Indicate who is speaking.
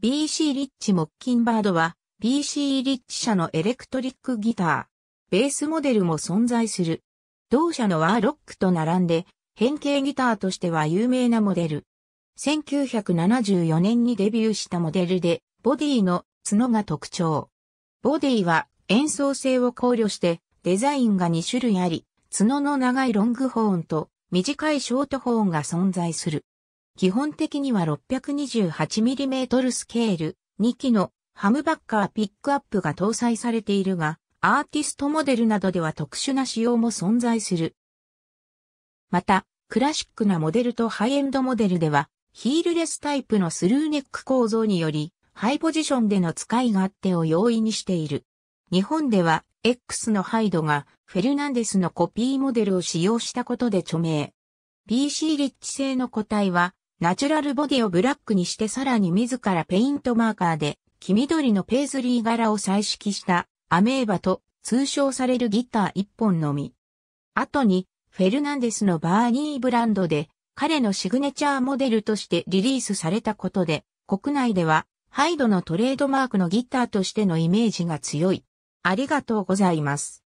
Speaker 1: BC リッチモッキンバードは BC
Speaker 2: リッチ社のエレクトリックギター、ベースモデルも存在する。同社のワーロックと並んで変形ギターとしては有名なモデル。1974年にデビューしたモデルでボディの角が特徴。ボディは演奏性を考慮してデザインが2種類あり、角の長いロングホーンと短いショートホーンが存在する。基本的には 628mm スケール2機のハムバッカーピックアップが搭載されているが、アーティストモデルなどでは特殊な仕様も存在する。また、クラシックなモデルとハイエンドモデルでは、ヒールレスタイプのスルーネック構造により、ハイポジションでの使い勝手を容易にしている。日本では、X のハイドが、フェルナンデスのコピーモデルを使用したことで著名。PC ッチ製の個体は、ナチュラルボディをブラックにしてさらに自らペイントマーカーで黄緑のペーズリー柄を彩色したアメーバと通称されるギター一本のみ。後にフェルナンデスのバーニーブランドで彼のシグネチャーモデルとしてリリースされたことで国内ではハイドのトレードマークのギターとしてのイメージ
Speaker 1: が強い。ありがとうございます。